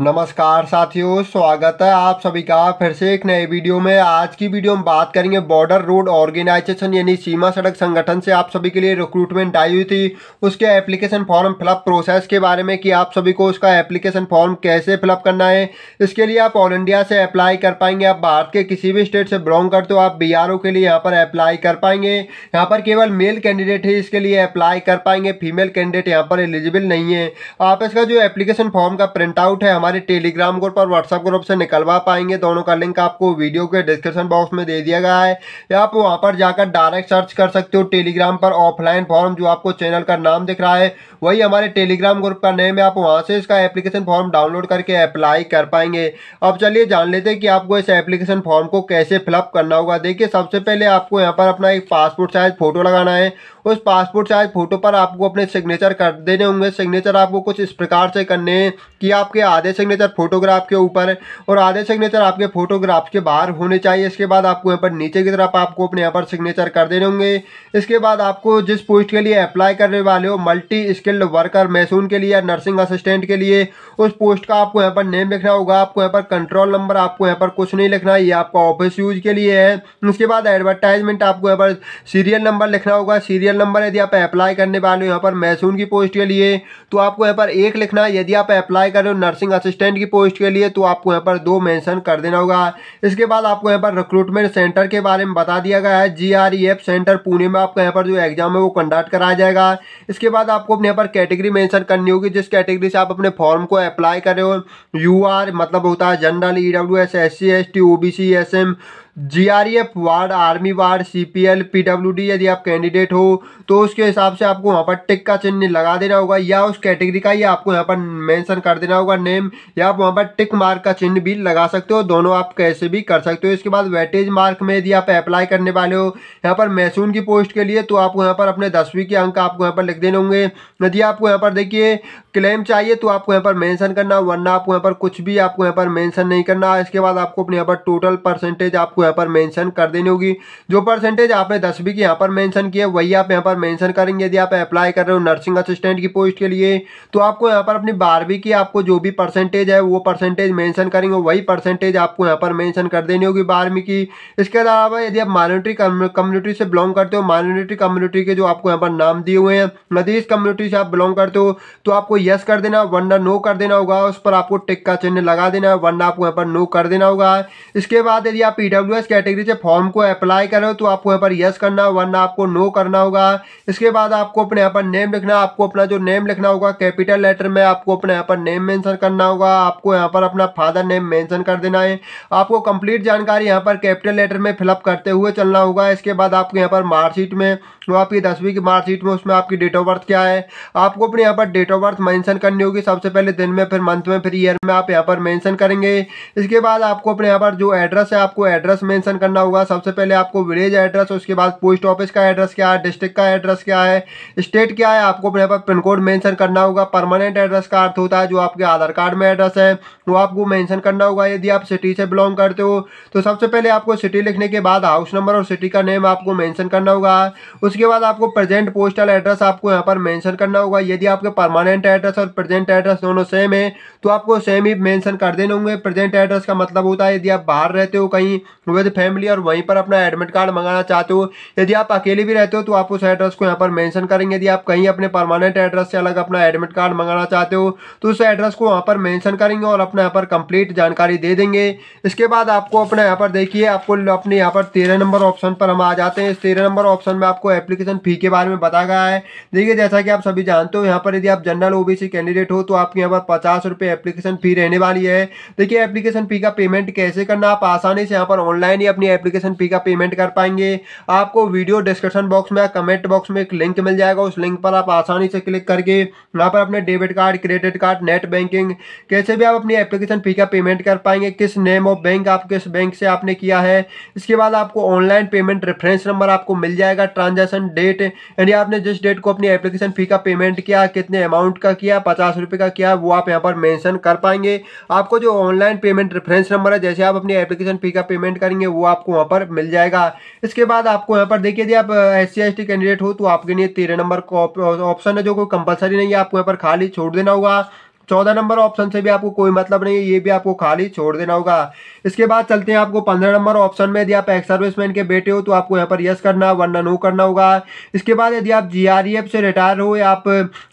नमस्कार साथियों स्वागत है आप सभी का फिर से एक नए वीडियो में आज की वीडियो हम बात करेंगे बॉर्डर रोड ऑर्गेनाइजेशन यानी सीमा सड़क संगठन से आप सभी के लिए रिक्रूटमेंट आई हुई थी उसके एप्लीकेशन फॉर्म फिलअप प्रोसेस के बारे में कि आप सभी को उसका एप्लीकेशन फॉर्म कैसे फिलअप करना है इसके लिए आप ऑल इंडिया से अप्लाई कर पाएंगे आप भारत के किसी भी स्टेट से बिलोंग करते हो आप बी के लिए यहाँ पर अप्लाई कर पाएंगे यहाँ पर केवल मेल कैंडिडेट है इसके लिए अप्लाई कर पाएंगे फीमेल कैंडिडेट यहाँ पर एलिजिबल नहीं है आप इसका जो एप्लीकेशन फॉर्म का प्रिंट आउट है हमारे टेलीग्राम ग्रुप और व्हाट्सअप ग्रुप से निकलवा पाएंगे दोनों का लिंक आपको वीडियो के डिस्क्रिप्शन बॉक्स में दे दिया गया है या आप वहाँ पर जाकर डायरेक्ट सर्च कर सकते हो टेलीग्राम पर ऑफलाइन फॉर्म जो आपको चैनल का नाम दिख रहा है वही हमारे टेलीग्राम ग्रुप का नेम है आप वहाँ से इसका एप्लीकेशन फॉर्म डाउनलोड करके अप्लाई कर पाएंगे अब चलिए जान लेते हैं कि आपको इस एप्लीकेशन फॉर्म को कैसे फिलअप करना होगा देखिए सबसे पहले आपको यहाँ पर अपना एक पासपोर्ट साइज फ़ोटो लगाना है उस पासपोर्ट साइज फ़ोटो पर आपको अपने सिग्नेचर कर देने होंगे सिग्नेचर आपको कुछ इस प्रकार से करने हैं कि आपके आधे सिग्नेचर फोटोग्राफ के ऊपर और आधे सिग्नेचर आपके फोटोग्राफ के बाहर होने चाहिए इसके बाद आपको यहाँ पर नीचे की तरफ आपको अपने यहाँ पर सिग्नेचर कर देने होंगे इसके बाद आपको जिस पोस्ट के लिए अप्लाई करने वाले हो मल्टी स्किल्ड वर्कर मैसून के लिए या नर्सिंग असिस्टेंट के लिए उस पोस्ट का आपको यहाँ पर नेम लिखना होगा आपको यहाँ पर कंट्रोल नंबर आपको यहाँ पर कुछ नहीं लिखना है ये आपका ऑफिस यूज के लिए है उसके बाद एडवर्टाइजमेंट आपको यहाँ पर सीरियल नंबर लिखना होगा सीरियल मोबाइल नंबर यदि आप अप्लाई करने वाले हो यहाँ पर मैसून की पोस्ट के लिए तो आपको यहाँ पर एक लिखना है यदि आप अप्लाई कर रहे हो नर्सिंग असिस्टेंट की पोस्ट के लिए तो आपको यहाँ पर दो मैंशन कर देना होगा इसके बाद आपको यहाँ पर रिक्रूटमेंट सेंटर के बारे में बता दिया गया है जी सेंटर e पुणे में आपको यहाँ पर जो एग्जाम है वो कंडक्ट कराया जाएगा इसके बाद आपको अपने यहाँ पर कैटेगरी मैंशन करनी होगी जिस कैटेगरी से आप अपने फॉर्म को अप्लाई कर रहे हो यू मतलब होता है general E W S S C S T O B C S M GRF ward army ward CPL PWD यदि आप कैंडिडेट हो तो उसके हिसाब से आपको वहाँ पर टिक का चिन्ह लगा देना होगा या उस कैटेगरी का ही आपको यहाँ पर मेंशन कर देना होगा नेम या आप वहाँ पर टिक मार्क का चिन्ह भी लगा सकते हो दोनों आप कैसे भी कर सकते हो इसके बाद वेटेज मार्क में यदि आप अप्लाई करने वाले हो यहाँ पर मैसून की पोस्ट के लिए तो आपको यहाँ पर अपने दसवीं के अंक आपको यहाँ पर लिख देने होंगे यदि आपको यहाँ पर देखिए क्लेम चाहिए तो आपको यहाँ पर मैंसन करना वरना आपको यहाँ पर कुछ भी आपको यहाँ पर मैंसन नहीं करना इसके बाद आपको अपने यहाँ पर टोटल परसेंटेज आपको यहाँ पर मेंशन कर देनी होगी जो परसेंटेज आपने दसवीं की यहाँ पर मेंशन की है वही आप यहाँ पर मेंशन करेंगे यदि आप अप्लाई कर रहे हो नर्सिंग असिस्टेंट की पोस्ट के लिए तो आपको यहाँ पर अपनी बारहवीं की आपको जो भी परसेंटेज है वो परसेंटेज मैंशन करेंगे वही परसेंटेज आपको यहाँ पर मैंशन कर देनी होगी बारहवीं की इसके अलावा यदि आप माइनोरिटी कम्युनिटी से बिलोंग करते हो माइनोरिटी कम्युनिटी के जो आपको यहाँ पर नाम दिए हुए हैं यदि इस कम्युनिटी से आप बिलोंग करते हो तो आपको यस कर देना वरना नो कर देना होगा उस पर आपको टिक का चिन्ह लगा देना है वरना आपको यहाँ पर नो कर देना होगा इसके बाद यदि आप पी यूएस कैटेगरी से फॉर्म को अप्लाई करें तो आपको यहाँ पर यस करना होगा वरना आपको नो करना होगा इसके बाद आपको अपने यहाँ पर नेम लिखना आपको अपना जो नेम लिखना होगा कैपिटल लेटर में आपको अपने यहाँ पर नेम मेंशन करना होगा आपको यहाँ पर अपना फादर नेम मेंशन कर देना है आपको कंप्लीट जानकारी यहाँ पर कैपिटल लेटर में फिलअप करते हुए चलना होगा इसके बाद आपको यहाँ पर मार्कशीट में जो आपकी दसवीं की मार्कशीट में उसमें आपकी डेट ऑफ बर्थ क्या है आपको अपने यहाँ पर डेट ऑफ बर्थ मेंशन करनी होगी सबसे पहले दिन में फिर मंथ में फिर ईयर में आप यहाँ पर मैंशन करेंगे इसके बाद आपको अपने यहाँ पर जो एड्रेस है आपको एड्रेस मेंशन करना होगा सबसे पहले आपको विलेज एड्रेस उसके बाद पोस्ट ऑफिस का एड्रेस क्या है डिस्ट्रिक्ट का एड्रेस क्या है स्टेट क्या है आपको यहाँ पर पिन कोड मेंशन करना होगा परमानेंट एड्रेस का अर्थ होता है जो आपके आधार कार्ड में एड्रेस है वो आपको मेंशन करना होगा यदि आप सिटी से बिलोंग करते हो तो सबसे पहले आपको सिटी लिखने के बाद हाउस नंबर और सिटी का नेम आपको मेंशन करना होगा उसके बाद आपको प्रेजेंट पोस्टल एड्रेस आपको यहाँ पर मेंशन करना होगा यदि आपके परमानेंट एड्रेस और प्रेजेंट एड्रेस दोनों सेम है तो आपको सेम ही मेंशन कर देने होंगे प्रेजेंट एड्रेस का मतलब होता है यदि आप बाहर रहते हो कहीं विद फैमिली और वहीं पर अपना एडमिट कार्ड मंगाना चाहते हो यदि आप अकेले भी रहते हो तो आप उस एड्रेस को यहाँ पर मैंशन करेंगे यदि आप कहीं अपने परमानेंट एड्रेस से अलग अपना एडमिट कार्ड मंगाना चाहते हो तो उस एड्रेस को वहाँ पर मैंशन करेंगे और अपने यहाँ पर कंप्लीट जानकारी दे देंगे इसके बाद आपको अपने यहाँ पर देखिए आपको अपने यहाँ पर तेरह नंबर ऑप्शन पर हम आ जाते हैं इस तेरह नंबर ऑप्शन में आपको एप्लीकेशन फ़ी के बारे में बताया गया है देखिए जैसा कि आप सभी जानते हो यहाँ पर यदि आप जनरल ओबीसी कैंडिडेट हो तो आपके यहाँ पर पचास रुपये एप्लीकेशन फ़ी रहने वाली है देखिए एप्लीकेशन फ़ी का पेमेंट कैसे करना आप आसानी से यहाँ पर ऑनलाइन ऑनलाइन ही अपनी एप्लीकेशन फी का पेमेंट कर पाएंगे आपको वीडियो डिस्क्रिप्शन बॉक्स में या कमेंट बॉक्स में एक लिंक मिल जाएगा उस लिंक पर आप आसानी से क्लिक करके यहाँ पर अपने debit card credit card net banking कैसे भी आप अपनी एप्लीकेशन फी का पेमेंट कर पाएंगे किस नेम ऑफ बैंक आप किस बैंक से आपने किया है इसके बाद आपको ऑनलाइन पेमेंट रेफरेंस नंबर आपको मिल जाएगा ट्रांजेक्शन डेट यानी आपने जिस डेट को अपनी एप्लीकेशन फ़ी का पेमेंट किया कितने अमाउंट का किया पचास रुपये का किया वो आप यहाँ पर मेंशन कर पाएंगे आपको जो ऑनलाइन पेमेंट रेफरेंस नंबर है जैसे आप अपनी एप्लीकेशन फ़ी का पेमेंट करेंगे वो आपको वहाँ पर मिल जाएगा इसके बाद आपको यहाँ पर देखिए यदि आप एस सी कैंडिडेट हो तो आपके लिए तेरह नंबर का ऑप्शन है जो कोई कंपलसरी नहीं है आपको यहाँ पर खाली छोड़ देना होगा चौदह नंबर ऑप्शन से भी आपको कोई मतलब नहीं है ये भी आपको खाली छोड़ देना होगा इसके बाद चलते हैं आपको पंद्रह नंबर ऑप्शन में यदि आप एक्स सर्विसमैन के बेटे हो तो आपको यहाँ पर यस करना वरना नो करना होगा इसके बाद यदि आप जी e से रिटायर हो या आप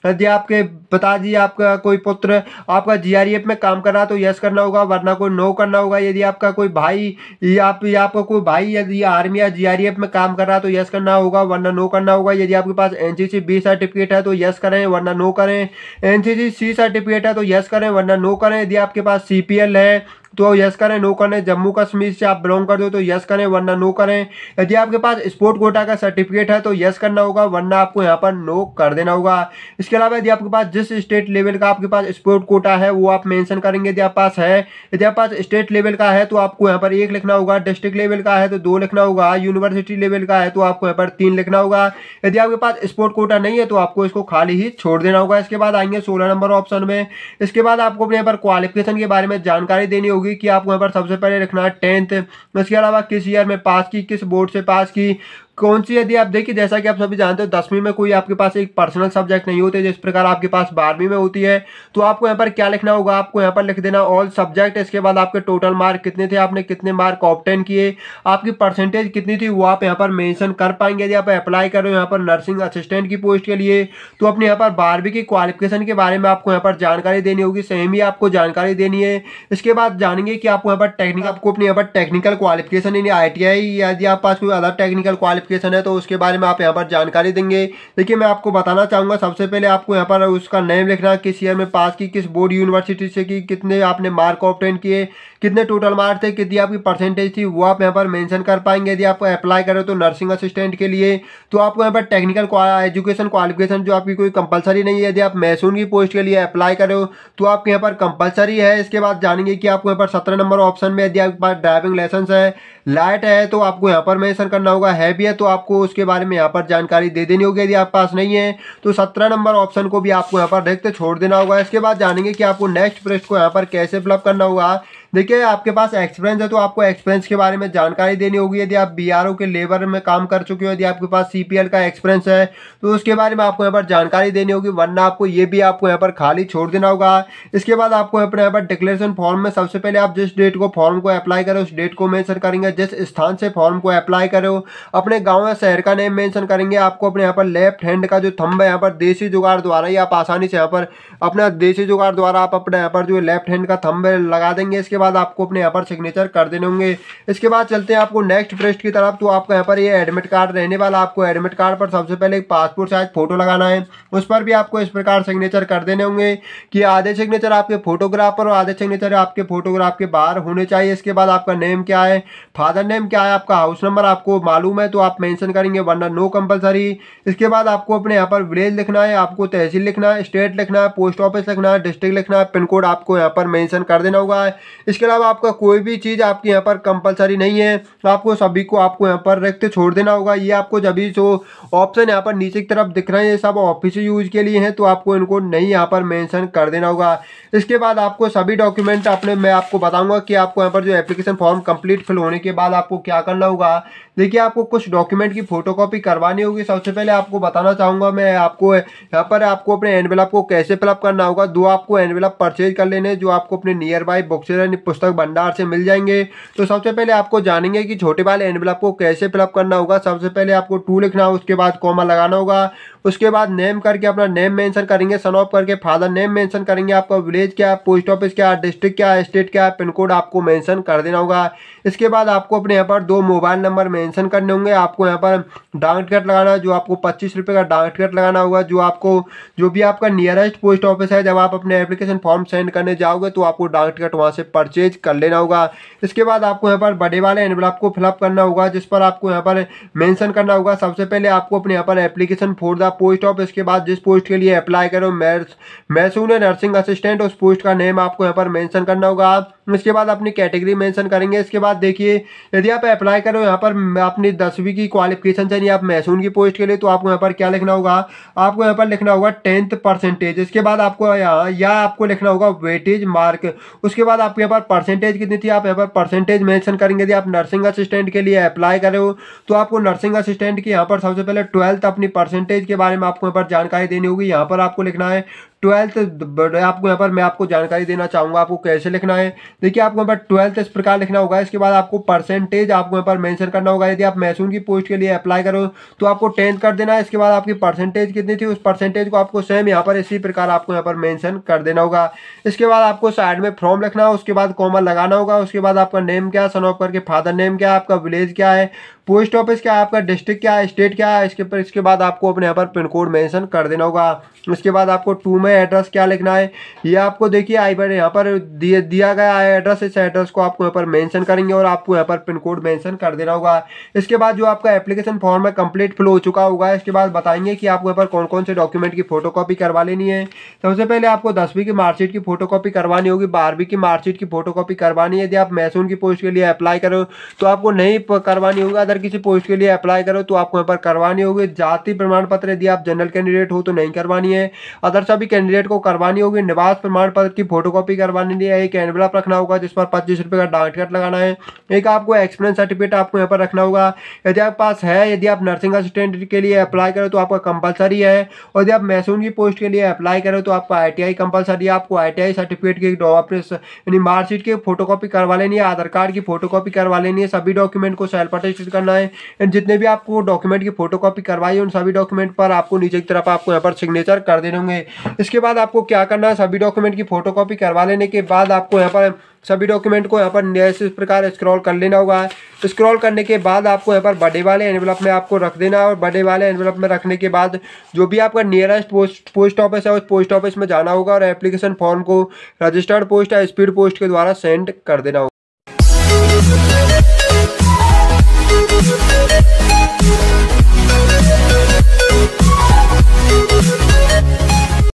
यदि आपके पिताजी आपका कोई पुत्र आपका जी e में काम कर रहा तो यस करना होगा वरना कोई नो करना होगा यदि आपका कोई भाई या आप या आपका कोई भाई यदि आर्मी या जी e में काम कर रहा तो यस करना होगा वरना नो करना होगा यदि आपके पास एन बी सर्टिफिकेट है तो यस करें वरना नो करें एन सी सर्टिफिकेट है तो यस करें वरना नो करें यदि आपके पास सीपीएल है तो यस करें नो करें जम्मू कश्मीर से आप बिलोंग कर दो तो यस करें वरना नो करें यदि आपके पास स्पोर्ट कोटा का सर्टिफिकेट है तो यस करना होगा वरना आपको यहाँ पर नो कर देना होगा इसके अलावा यदि आपके पास जिस स्टेट लेवल का आपके पास स्पोर्ट कोटा है वो आप मैंशन करेंगे यदि आप पास है यदि आप पास स्टेट लेवल का है तो आपको यहाँ पर एक लिखना होगा डिस्ट्रिक्ट लेवल का है तो दो लिखना होगा यूनिवर्सिटी लेवल का है तो आपको यहाँ पर तीन लिखना होगा यदि आपके पास स्पोर्ट कोटा नहीं है तो आपको इसको खाली ही छोड़ देना होगा इसके बाद आएंगे सोलह नंबर ऑप्शन में इसके बाद आपको अपने यहाँ पर क्वालिफिकेशन के बारे में जानकारी देनी होगी होगी कि आपको यहाँ पर सबसे पहले रखना है टेंथ इसके अलावा किस ईयर में पास की किस बोर्ड से पास की कौन सी यदि आप देखिए जैसा कि आप सभी जानते हो दसवीं में कोई आपके पास एक पर्सनल सब्जेक्ट नहीं होते जिस प्रकार आपके पास बारहवीं में होती है तो आपको यहाँ पर क्या लिखना होगा आपको यहाँ पर लिख देना ऑल सब्जेक्ट इसके बाद आपके टोटल मार्क कितने थे आपने कितने मार्क ऑप्टेन किए आपकी परसेंटेज कितनी थी वो आप यहाँ पर मैंशन कर पाएंगे यदि आप अप्लाई करो यहाँ पर नर्सिंग असिस्टेंट की पोस्ट के लिए तो अपने यहाँ पर बारहवीं की क्वालिफिकेशन के बारे में आपको यहाँ पर जानकारी देनी होगी सेम ही आपको जानकारी देनी है इसके बाद जानेंगे कि आपको यहाँ पर टेक्निक आपको अपने यहाँ पर टेक्निकल क्वालिफिकेशन यानी आई टी आई यदि आप पास कोई अदर टेक्निकल क्वालिफिक एप्लीकेशन है तो उसके बारे में आप यहाँ पर जानकारी देंगे देखिए मैं आपको बताना चाहूँगा सबसे पहले आपको यहाँ पर उसका नेम लिखना किस ईयर में पास की किस बोर्ड यूनिवर्सिटी से की कितने आपने मार्क ऑप्टेन किए कितने टोटल मार्क थे कितनी आपकी परसेंटेज थी वो आप यहाँ पर मैंशन कर पाएंगे यदि आप अप्लाई करें तो नर्सिंग असिस्टेंट के लिए तो आपको यहाँ पर टेक्निकल एजुकेशन क्वालिफिकेशन जो आपकी कोई कंपलसरी नहीं है यदि आप मैसून की पोस्ट के लिए अप्लाई करो तो आपके यहाँ पर कंपलसरी है इसके बाद जानेंगे कि आपको यहाँ पर सत्रह नंबर ऑप्शन में यदि आपके पास ड्राइविंग लाइसेंस है लाइट है तो आपको यहाँ पर मैंसन करना होगा हैवी है तो आपको उसके बारे में यहाँ पर जानकारी दे देनी होगी यदि आपके पास नहीं है तो सत्रह नंबर ऑप्शन को भी आपको यहाँ पर देखते छोड़ देना होगा इसके बाद जानेंगे कि आपको नेक्स्ट प्रेस्ट को यहाँ पर कैसे फिलअप करना होगा देखिए आपके पास एक्सपीरियंस है तो आपको एक्सपीरियंस के बारे में जानकारी देनी होगी यदि आप बी के लेबर में काम कर चुके हो यदि आपके पास सी का एक्सपीरियंस है तो उसके बारे में आपको यहाँ पर जानकारी देनी होगी वरना आपको ये भी आपको यहाँ पर खाली छोड़ देना होगा इसके बाद आपको अपने यहाँ पर डिक्लेरेशन फॉर्म में सबसे पहले आप जिस डेट को फॉर्म को अप्लाई करें उस डेट को मैंशन करेंगे जिस स्थान से फॉर्म को अप्लाई करो अपने गाँव या शहर का नेम मैंशन करेंगे आपको अपने यहाँ पर लेफ्ट हैंड का जो थम्ब है यहाँ पर देसी जुगाड़ द्वारा ही आप आसानी से यहाँ पर अपना देसी जुगाड़ द्वारा आप अपने यहाँ पर जो लेफ्ट हैंड का थम्ब लगा देंगे इसके बाद आपको अपने यहाँ पर सिग्नेचर कर देने होंगे इसके बाद चलते हैं आपको नेक्स्ट पृष्ठ की तरफ तो आपका यहाँ पर ये एडमिट कार्ड रहने वाला आपको एडमिट कार्ड पर सबसे पहले एक पासपोर्ट साइज फोटो लगाना है उस पर भी आपको इस प्रकार सिग्नेचर कर देने होंगे कि आधे सिग्नेचर आपके फोटोग्राफ पर और आधे सिग्नेचर आपके फोटोग्राफ के बाहर होने चाहिए इसके बाद आपका नेम क्या है फादर नेम क्या है आपका हाउस नंबर आपको मालूम है तो आप मैंशन करेंगे वरना नो कंपलसरी इसके बाद आपको अपने यहाँ पर विलेज लिखना है आपको तहसील लिखना है स्टेट लिखना है पोस्ट ऑफिस लिखना है डिस्ट्रिक्ट लिखना है पिन कोड आपको यहाँ पर मैंशन कर देना होगा इसके अलावा आपका कोई भी चीज़ आपके यहाँ पर कंपलसरी नहीं है तो आपको सभी को आपको यहाँ पर रखते छोड़ देना होगा ये आपको जब भी जो ऑप्शन यहाँ पर नीचे की तरफ दिख रहे हैं ये सब ऑफिस यूज के लिए हैं तो आपको इनको नहीं यहाँ पर मैंशन कर देना होगा इसके बाद आपको सभी डॉक्यूमेंट अपने मैं आपको बताऊँगा कि आपको यहाँ पर जो एप्लीकेशन फॉर्म कम्प्लीट फिल होने के बाद आपको क्या करना होगा देखिए आपको कुछ डॉक्यूमेंट की फोटो करवानी होगी सबसे पहले आपको बताना चाहूँगा मैं आपको यहाँ पर आपको अपने एनवेलप को कैसे फिलअप करना होगा दो आपको एनवेलप परचेज कर लेने जो आपको अपने नियर बाई बुक पुस्तक भंडार से मिल जाएंगे तो सबसे पहले आपको जानेंगे कि छोटे वाले एनवलप को कैसे फिलअप करना होगा सबसे पहले आपको टू लिखना होगा उसके बाद कॉमा लगाना होगा उसके बाद नेम करके अपना नेम मेंशन करेंगे सन ऑफ करके फादर नेम मेंशन करेंगे आपका विलेज क्या है पोस्ट ऑफिस क्या है डिस्ट्रिक्ट क्या है स्टेट क्या है पिन कोड आपको मेंशन कर देना होगा इसके बाद आपको अपने यहाँ पर दो मोबाइल नंबर मेंशन करने होंगे आपको यहाँ पर डाक टिकट लगाना जो आपको पच्चीस रुपये का डाक टिकट लगाना होगा जो आपको जो भी आपका नियरेस्ट पोस्ट ऑफिस है जब आप अपने एप्लीकेशन फॉर्म सेंड करने जाओगे तो आपको डाक टिकट वहाँ से परचेज कर लेना होगा इसके बाद आपको यहाँ पर बड़े वाले एनवलप को फिलअप करना होगा जिस पर आपको यहाँ पर मेंशन करना होगा सबसे पहले आपको अपने यहाँ पर application for the post of इसके बाद जिस पोस्ट के लिए अप्लाई करो मैथ्स मैसून है नर्सिंग असिस्टेंट उस पोस्ट का नेम आपको यहाँ पर मेंशन करना होगा इसके बाद अपनी कैटेगरी मेंशन करेंगे इसके बाद देखिए यदि आप अप्लाई करो यहाँ पर अपनी दसवीं की क्वालिफिकेशन चाहिए आप मैसून की पोस्ट के लिए तो आपको यहाँ पर क्या लिखना होगा आपको यहाँ पर लिखना होगा टेंथ परसेंटेज इसके बाद आपको यहाँ या आपको लिखना होगा वेटेज मार्क उसके बाद आपके यहाँ पर परसेंटेज कितनी थी आप यहाँ पर परसेंटेज मैंशन करेंगे यदि आप नर्सिंग असिस्टेंट के लिए अप्लाई करो तो आपको नर्सिंग असिस्टेंट की यहाँ पर सबसे पहले ट्वेल्थ अपनी परसेंटेज के बारे में आपको यहाँ पर जानकारी देनी होगी यहाँ पर आपको लिखना है ट्वेल्थ आपको यहाँ पर मैं आपको जानकारी देना चाहूँगा आपको कैसे लिखना है देखिए आपको यहाँ पर ट्वेल्थ इस प्रकार लिखना होगा इसके बाद आपको परसेंटेज आपको यहाँ पर मेंशन करना होगा यदि आप मैसून की पोस्ट के लिए अप्लाई करो तो आपको टेंथ कर देना है इसके बाद आपकी परसेंटेज कितनी थी उस परसेंटेज को आपको सेम यहाँ पर इसी प्रकार आपको यहाँ पर मैंशन कर देना होगा इसके बाद आपको साइड में फॉर्म लिखना है उसके बाद कॉमन लगाना होगा उसके बाद आपका नेम क्या सन ऑफ करके फादर नेम क्या आपका विलेज क्या है पोस्ट ऑफिस क्या आपका डिस्ट्रिक्ट क्या है स्टेट क्या है इसके पर इसके बाद आपको अपने यहाँ पर पिन कोड मैंशन कर देना होगा इसके बाद आपको टू में हमें एड्रेस क्या लिखना है ये आपको देखिए आई बटन यहाँ पर दिए दिया गया है एड्रेस इस एड्रेस को आपको यहाँ पर मेंशन करेंगे और आपको यहाँ पर पिन कोड मेंशन कर देना होगा इसके बाद जो आपका एप्लीकेशन फॉर्म है कंप्लीट फिल हो चुका होगा इसके बाद बताएंगे कि आपको यहाँ पर कौन कौन से डॉक्यूमेंट की फोटो करवा लेनी है सबसे पहले आपको दसवीं की मार्कशीट की फोटो करवानी होगी बारहवीं की मार्कशीट की फोटो करवानी है यदि आप मैसून की पोस्ट के लिए अप्लाई करो तो आपको नहीं करवानी होगी अगर किसी पोस्ट के लिए अप्लाई करो तो आपको यहाँ पर करवानी होगी जाति प्रमाण पत्र यदि आप जनरल कैंडिडेट हो तो नहीं करवानी है अदर सभी कैंडिडेट को करवानी होगी निवास प्रमाण पत्र की फोटोकॉपी करवानी है एक एनवलप रखना होगा जिस पर पच्चीस रुपये का डाक टिकट लगाना है एक आपको एक्सपीरियंस सर्टिफिकेट आपको यहाँ पर रखना होगा यदि आपके पास है यदि आप नर्सिंग असिस्टेंट के लिए अप्लाई करो तो आपका कंपलसरी है और यदि आप मैसून की पोस्ट के लिए अप्लाई करें तो आपका आई टी कंपलसरी है आपको आई सर्टिफिकेट की यानी मार्कशीट की फोटोकॉपी करवा लेनी है आधार कार्ड की फोटोकॉपी करवा लेनी है सभी डॉक्यूमेंट को सेल्फ अटेस्टेड करना है एंड जितने भी आपको डॉक्यूमेंट की फोटो कॉपी करवाई उन सभी डॉक्यूमेंट पर आपको नीचे की तरफ आपको यहाँ पर सिग्नेचर कर देने होंगे इसके बाद आपको क्या करना है सभी डॉक्यूमेंट की फोटोकॉपी करवा लेने के बाद आपको यहाँ पर सभी डॉक्यूमेंट को यहाँ पर इस प्रकार स्क्रॉल कर लेना होगा स्क्रॉल करने के बाद आपको यहाँ पर बड़े वाले एनवलप में आपको रख देना है और बड़े वाले एनवलप में रखने के बाद जो भी आपका नियरेस्ट पोस्ट पोस्ट ऑफिस है उस पोस्ट ऑफिस में जाना होगा और एप्लीकेशन फॉर्म को रजिस्टर्ड पोस्ट या स्पीड पोस्ट के द्वारा सेंड कर देना होगा